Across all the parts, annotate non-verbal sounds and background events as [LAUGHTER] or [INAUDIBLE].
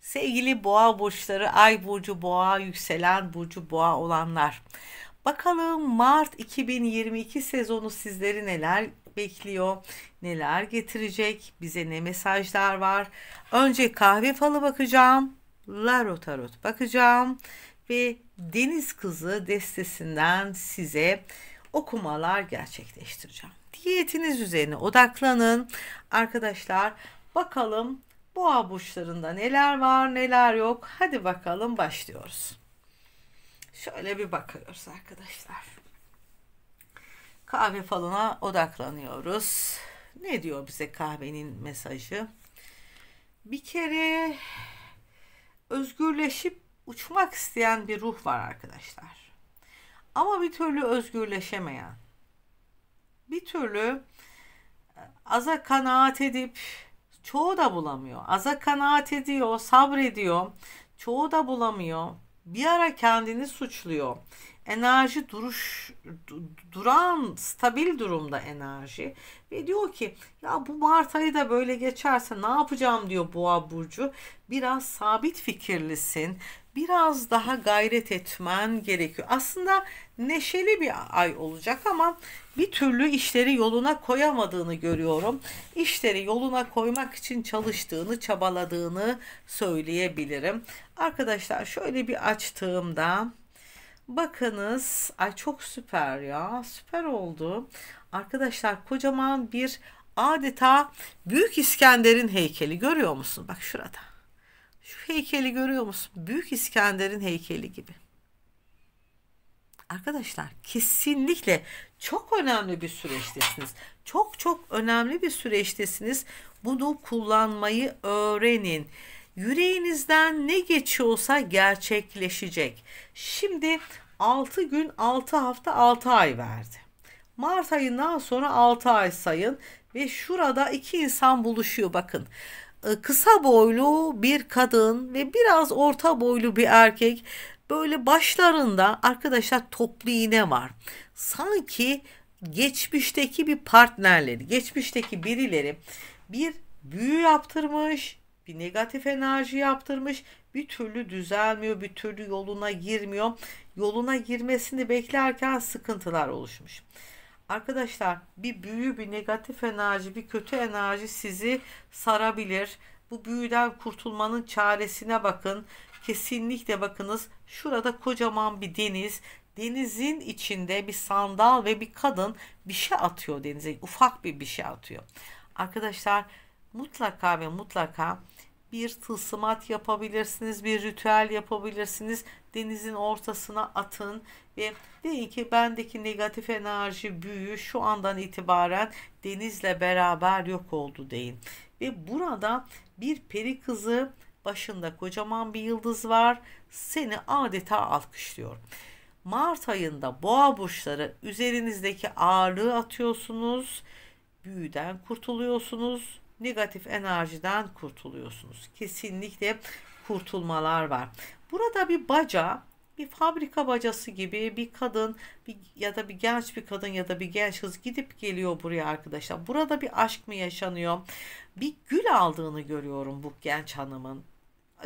Sevgili boğa burçları, ay burcu boğa, yükselen burcu boğa olanlar. Bakalım Mart 2022 sezonu sizleri neler bekliyor? Neler getirecek? Bize ne mesajlar var? Önce kahve falı bakacağım. Laro Tarot bakacağım ve Deniz Kızı destesinden size okumalar gerçekleştireceğim. Diyetiniz üzerine odaklanın. Arkadaşlar bakalım bu burçlarında neler var neler yok. Hadi bakalım başlıyoruz. Şöyle bir bakıyoruz arkadaşlar. Kahve falına odaklanıyoruz. Ne diyor bize kahvenin mesajı? Bir kere özgürleşip uçmak isteyen bir ruh var arkadaşlar. Ama bir türlü özgürleşemeyen. Bir türlü aza kanaat edip Çoğu da bulamıyor. Aza kanaat ediyor, sabrediyor. Çoğu da bulamıyor. Bir ara kendini suçluyor. Enerji duruş duran stabil durumda enerji ve diyor ki ya bu Mart ayı da böyle geçerse ne yapacağım diyor Boğa burcu. Biraz sabit fikirlisin biraz daha gayret etmen gerekiyor. Aslında neşeli bir ay olacak ama bir türlü işleri yoluna koyamadığını görüyorum. İşleri yoluna koymak için çalıştığını, çabaladığını söyleyebilirim. Arkadaşlar şöyle bir açtığımda bakınız. Ay çok süper ya. Süper oldu. Arkadaşlar kocaman bir adeta Büyük İskender'in heykeli görüyor musun? Bak şurada. Şu heykeli görüyor musun? Büyük İskender'in heykeli gibi. Arkadaşlar kesinlikle çok önemli bir süreçtesiniz. Çok çok önemli bir süreçtesiniz. Bunu kullanmayı öğrenin. Yüreğinizden ne geçiyorsa gerçekleşecek. Şimdi 6 gün, 6 hafta, 6 ay verdi. Mart ayından sonra 6 ay sayın ve şurada iki insan buluşuyor bakın. E, kısa boylu bir kadın ve biraz orta boylu bir erkek böyle başlarında arkadaşlar toplu iğne var. Sanki geçmişteki bir partnerleri, geçmişteki birileri bir büyü yaptırmış, bir negatif enerji yaptırmış, bir türlü düzelmiyor, bir türlü yoluna girmiyor. Yoluna girmesini beklerken sıkıntılar oluşmuş. Arkadaşlar bir büyü, bir negatif enerji, bir kötü enerji sizi sarabilir. Bu büyüden kurtulmanın çaresine bakın. Kesinlikle bakınız şurada kocaman bir deniz. Denizin içinde bir sandal ve bir kadın bir şey atıyor denize. Ufak bir bir şey atıyor. Arkadaşlar mutlaka ve mutlaka bir tılsımat yapabilirsiniz, bir ritüel yapabilirsiniz denizin ortasına atın ve deyin ki bendeki negatif enerji büyü şu andan itibaren denizle beraber yok oldu deyin. Ve burada bir peri kızı başında kocaman bir yıldız var seni adeta alkışlıyor. Mart ayında boğa burçları üzerinizdeki ağırlığı atıyorsunuz. Büyüden kurtuluyorsunuz. Negatif enerjiden kurtuluyorsunuz. Kesinlikle kurtulmalar var. Burada bir baca, bir fabrika bacası gibi bir kadın bir, ya da bir genç bir kadın ya da bir genç kız gidip geliyor buraya arkadaşlar. Burada bir aşk mı yaşanıyor? Bir gül aldığını görüyorum bu genç hanımın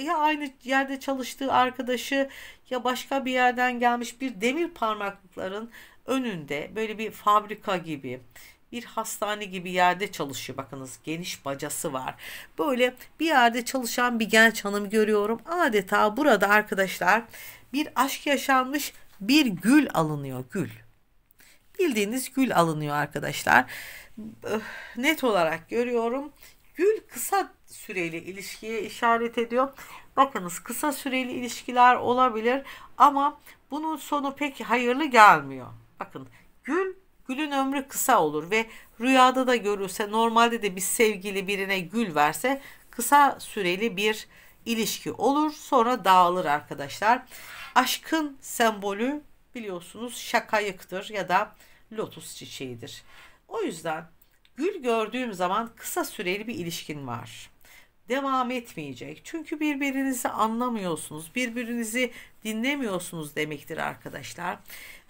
ya aynı yerde çalıştığı arkadaşı ya başka bir yerden gelmiş bir demir parmaklıkların önünde böyle bir fabrika gibi bir hastane gibi yerde çalışıyor. Bakınız geniş bacası var. Böyle bir yerde çalışan bir genç hanım görüyorum. Adeta burada arkadaşlar bir aşk yaşanmış bir gül alınıyor gül. Bildiğiniz gül alınıyor arkadaşlar. Öh, net olarak görüyorum. Gül kısa süreli ilişkiye işaret ediyor. Bakınız kısa süreli ilişkiler olabilir ama bunun sonu pek hayırlı gelmiyor. Bakın gül Gülün ömrü kısa olur ve rüyada da görülse normalde de bir sevgili birine gül verse kısa süreli bir ilişki olur sonra dağılır arkadaşlar. Aşkın sembolü biliyorsunuz şakayıktır ya da lotus çiçeğidir. O yüzden gül gördüğüm zaman kısa süreli bir ilişkin var. Devam etmeyecek. Çünkü birbirinizi anlamıyorsunuz, birbirinizi dinlemiyorsunuz demektir arkadaşlar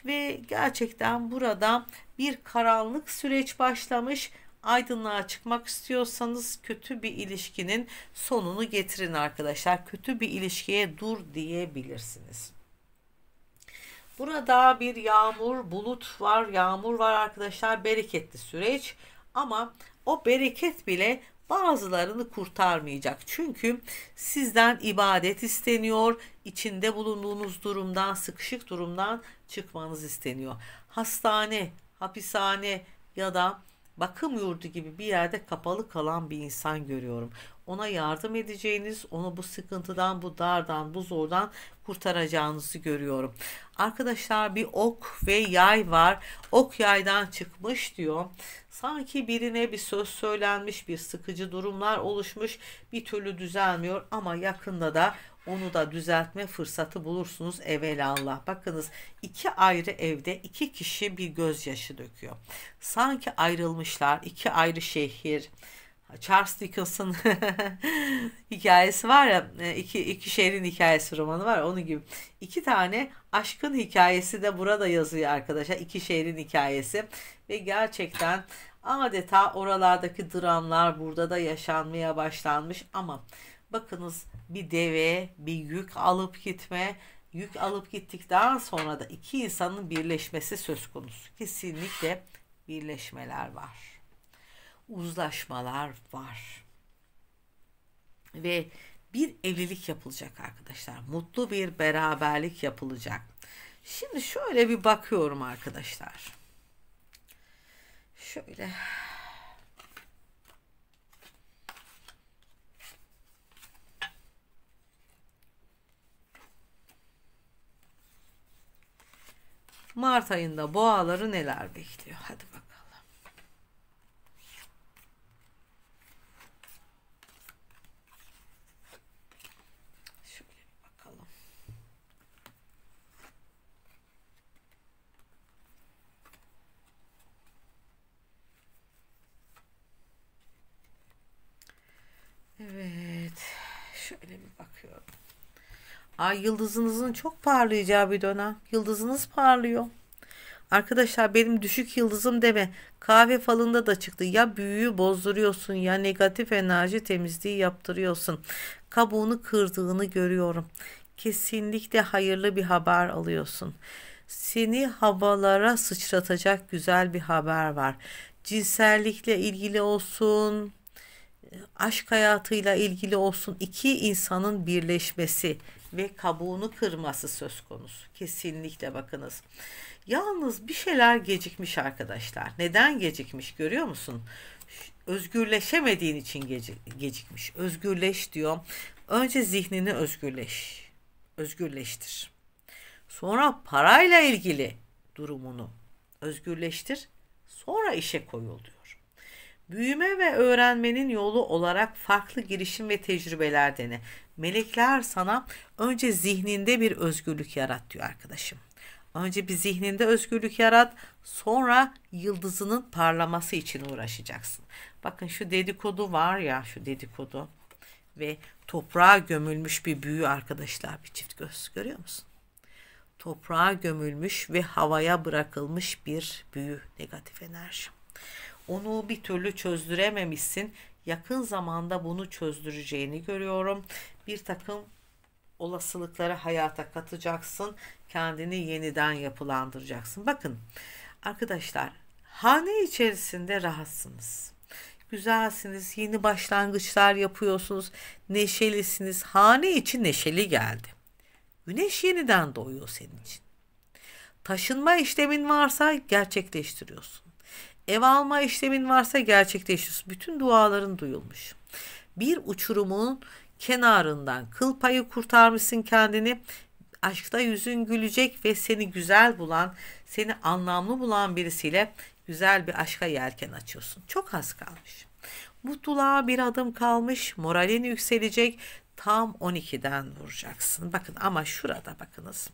ve gerçekten burada bir karanlık süreç başlamış. Aydınlığa çıkmak istiyorsanız kötü bir ilişkinin sonunu getirin arkadaşlar. Kötü bir ilişkiye dur diyebilirsiniz. Burada bir yağmur, bulut var, yağmur var arkadaşlar. Bereketli süreç ama o bereket bile bazılarını kurtarmayacak. Çünkü sizden ibadet isteniyor, içinde bulunduğunuz durumdan, sıkışık durumdan çıkmanız isteniyor. Hastane, hapishane ya da bakım yurdu gibi bir yerde kapalı kalan bir insan görüyorum. Ona yardım edeceğiniz, onu bu sıkıntıdan, bu dardan, bu zordan kurtaracağınızı görüyorum. Arkadaşlar bir ok ve yay var. Ok yaydan çıkmış diyor. Sanki birine bir söz söylenmiş, bir sıkıcı durumlar oluşmuş, bir türlü düzelmiyor ama yakında da onu da düzeltme fırsatı bulursunuz evvela Allah. Bakınız iki ayrı evde iki kişi bir gözyaşı döküyor. Sanki ayrılmışlar iki ayrı şehir. Charles Dickens'ın [LAUGHS] hikayesi var ya e, iki, iki şehrin hikayesi romanı var onun gibi. İki tane aşkın hikayesi de burada yazıyor arkadaşlar. iki şehrin hikayesi ve gerçekten adeta oralardaki dramlar burada da yaşanmaya başlanmış ama Bakınız bir deve, bir yük alıp gitme, yük alıp gittikten sonra da iki insanın birleşmesi söz konusu. Kesinlikle birleşmeler var. Uzlaşmalar var. Ve bir evlilik yapılacak arkadaşlar. Mutlu bir beraberlik yapılacak. Şimdi şöyle bir bakıyorum arkadaşlar. Şöyle Mart ayında boğaları neler bekliyor? Hadi bakalım. Şöyle bir bakalım. Evet. Şöyle bir bakıyorum. Ay yıldızınızın çok parlayacağı bir dönem. Yıldızınız parlıyor. Arkadaşlar benim düşük yıldızım deme. Kahve falında da çıktı. Ya büyüyü bozduruyorsun ya negatif enerji temizliği yaptırıyorsun. Kabuğunu kırdığını görüyorum. Kesinlikle hayırlı bir haber alıyorsun. Seni havalara sıçratacak güzel bir haber var. Cinsellikle ilgili olsun, aşk hayatıyla ilgili olsun iki insanın birleşmesi ve kabuğunu kırması söz konusu. Kesinlikle bakınız. Yalnız bir şeyler gecikmiş arkadaşlar. Neden gecikmiş görüyor musun? Özgürleşemediğin için gecikmiş. Özgürleş diyor. Önce zihnini özgürleş. Özgürleştir. Sonra parayla ilgili durumunu özgürleştir. Sonra işe koyul diyor. Büyüme ve öğrenmenin yolu olarak farklı girişim ve tecrübeler dene. Melekler sana önce zihninde bir özgürlük yarat diyor arkadaşım. Önce bir zihninde özgürlük yarat, sonra yıldızının parlaması için uğraşacaksın. Bakın şu dedikodu var ya, şu dedikodu ve toprağa gömülmüş bir büyü arkadaşlar bir çift göz görüyor musun? Toprağa gömülmüş ve havaya bırakılmış bir büyü negatif enerji. Onu bir türlü çözdürememişsin. Yakın zamanda bunu çözdüreceğini görüyorum. Bir takım olasılıkları hayata katacaksın. Kendini yeniden yapılandıracaksın. Bakın arkadaşlar hane içerisinde rahatsınız güzelsiniz, yeni başlangıçlar yapıyorsunuz, neşelisiniz. Hane için neşeli geldi. Güneş yeniden doğuyor senin için. Taşınma işlemin varsa gerçekleştiriyorsun. Ev alma işlemin varsa gerçekleşir. Bütün duaların duyulmuş. Bir uçurumun kenarından kıl payı kurtarmışsın kendini. Aşkta yüzün gülecek ve seni güzel bulan, seni anlamlı bulan birisiyle güzel bir aşka yelken açıyorsun. Çok az kalmış. Mutluluğa bir adım kalmış, moralin yükselecek, tam 12'den vuracaksın. Bakın ama şurada bakınız.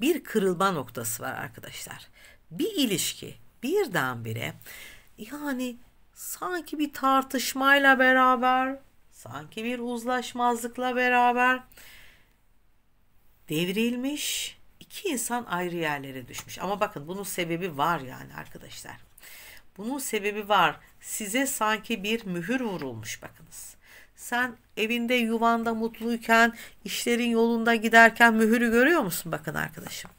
Bir kırılma noktası var arkadaşlar bir ilişki birdenbire yani sanki bir tartışmayla beraber, sanki bir uzlaşmazlıkla beraber devrilmiş, iki insan ayrı yerlere düşmüş. Ama bakın bunun sebebi var yani arkadaşlar. Bunun sebebi var. Size sanki bir mühür vurulmuş bakınız. Sen evinde yuvanda mutluyken, işlerin yolunda giderken mühürü görüyor musun bakın arkadaşım?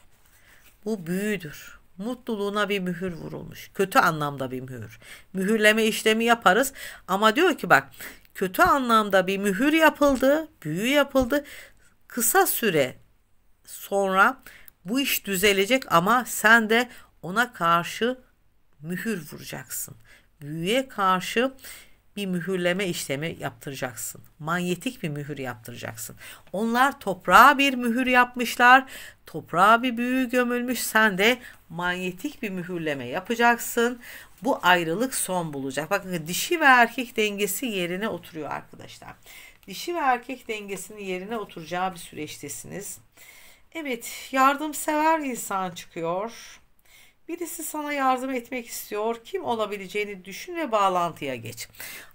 Bu büyüdür mutluluğuna bir mühür vurulmuş. Kötü anlamda bir mühür. Mühürleme işlemi yaparız ama diyor ki bak kötü anlamda bir mühür yapıldı, büyü yapıldı. Kısa süre sonra bu iş düzelecek ama sen de ona karşı mühür vuracaksın. Büyüye karşı bir mühürleme işlemi yaptıracaksın. Manyetik bir mühür yaptıracaksın. Onlar toprağa bir mühür yapmışlar. Toprağa bir büyü gömülmüş. Sen de manyetik bir mühürleme yapacaksın. Bu ayrılık son bulacak. Bakın dişi ve erkek dengesi yerine oturuyor arkadaşlar. Dişi ve erkek dengesinin yerine oturacağı bir süreçtesiniz. Evet, yardımsever insan çıkıyor. Birisi sana yardım etmek istiyor. Kim olabileceğini düşün ve bağlantıya geç.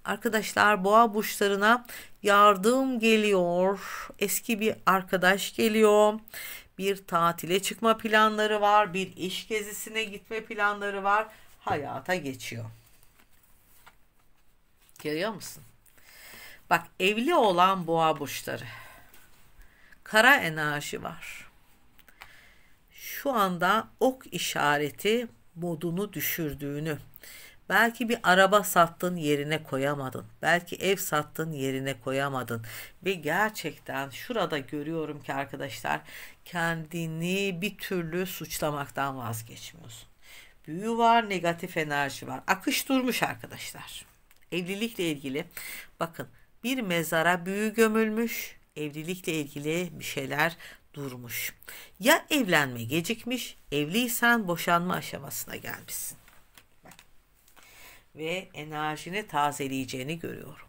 Arkadaşlar boğa burçlarına yardım geliyor. Eski bir arkadaş geliyor. Bir tatile çıkma planları var. Bir iş gezisine gitme planları var. Hayata geçiyor. Görüyor musun? Bak evli olan boğa burçları. Kara enerji var şu anda ok işareti modunu düşürdüğünü, belki bir araba sattın yerine koyamadın, belki ev sattın yerine koyamadın ve gerçekten şurada görüyorum ki arkadaşlar kendini bir türlü suçlamaktan vazgeçmiyorsun. Büyü var, negatif enerji var. Akış durmuş arkadaşlar. Evlilikle ilgili bakın bir mezara büyü gömülmüş, evlilikle ilgili bir şeyler durmuş. Ya evlenme gecikmiş, evliysen boşanma aşamasına gelmişsin. Ve enerjini tazeleyeceğini görüyorum.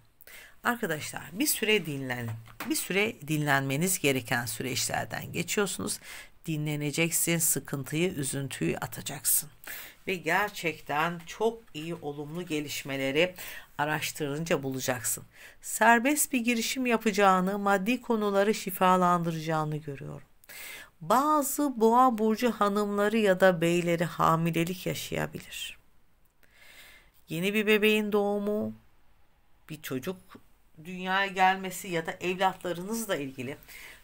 Arkadaşlar bir süre dinlenin, bir süre dinlenmeniz gereken süreçlerden geçiyorsunuz. Dinleneceksin, sıkıntıyı, üzüntüyü atacaksın ve gerçekten çok iyi olumlu gelişmeleri araştırınca bulacaksın. Serbest bir girişim yapacağını, maddi konuları şifalandıracağını görüyorum. Bazı boğa burcu hanımları ya da beyleri hamilelik yaşayabilir. Yeni bir bebeğin doğumu, bir çocuk dünyaya gelmesi ya da evlatlarınızla ilgili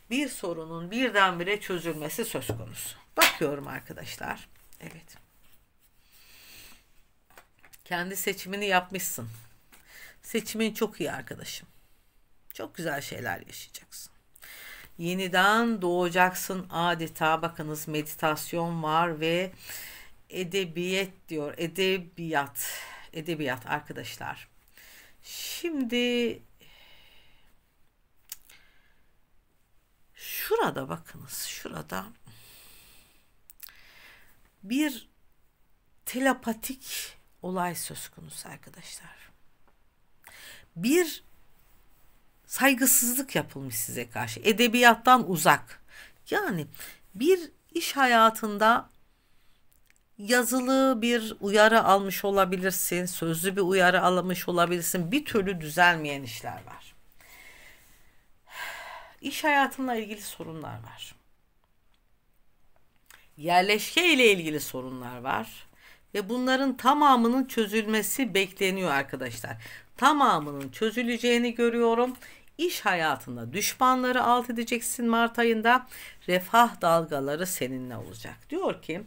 bir sorunun birdenbire çözülmesi söz konusu. Bakıyorum arkadaşlar. Evet. Kendi seçimini yapmışsın. Seçimin çok iyi arkadaşım. Çok güzel şeyler yaşayacaksın. Yeniden doğacaksın adeta. Bakınız meditasyon var ve edebiyet diyor. Edebiyat. Edebiyat arkadaşlar. Şimdi şurada bakınız. Şurada bir telepatik olay söz konusu arkadaşlar. Bir saygısızlık yapılmış size karşı. Edebiyattan uzak. Yani bir iş hayatında yazılı bir uyarı almış olabilirsin, sözlü bir uyarı almış olabilirsin. Bir türlü düzelmeyen işler var. İş hayatına ilgili sorunlar var. Yerleşke ile ilgili sorunlar var ve bunların tamamının çözülmesi bekleniyor arkadaşlar. Tamamının çözüleceğini görüyorum. İş hayatında düşmanları alt edeceksin Mart ayında. Refah dalgaları seninle olacak. Diyor ki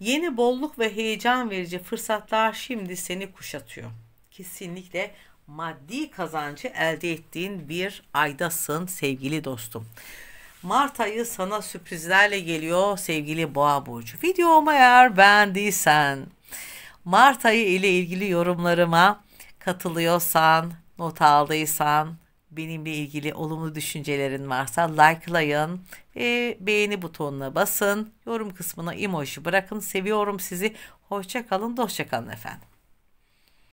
yeni bolluk ve heyecan verici fırsatlar şimdi seni kuşatıyor. Kesinlikle maddi kazancı elde ettiğin bir aydasın sevgili dostum. Mart ayı sana sürprizlerle geliyor sevgili Boğa Burcu. Videomu eğer beğendiysen Mart ayı ile ilgili yorumlarıma katılıyorsan, not aldıysan, benimle ilgili olumlu düşüncelerin varsa likelayın ve beğeni butonuna basın. Yorum kısmına emoji bırakın. Seviyorum sizi. Hoşça kalın, dostça kalın efendim.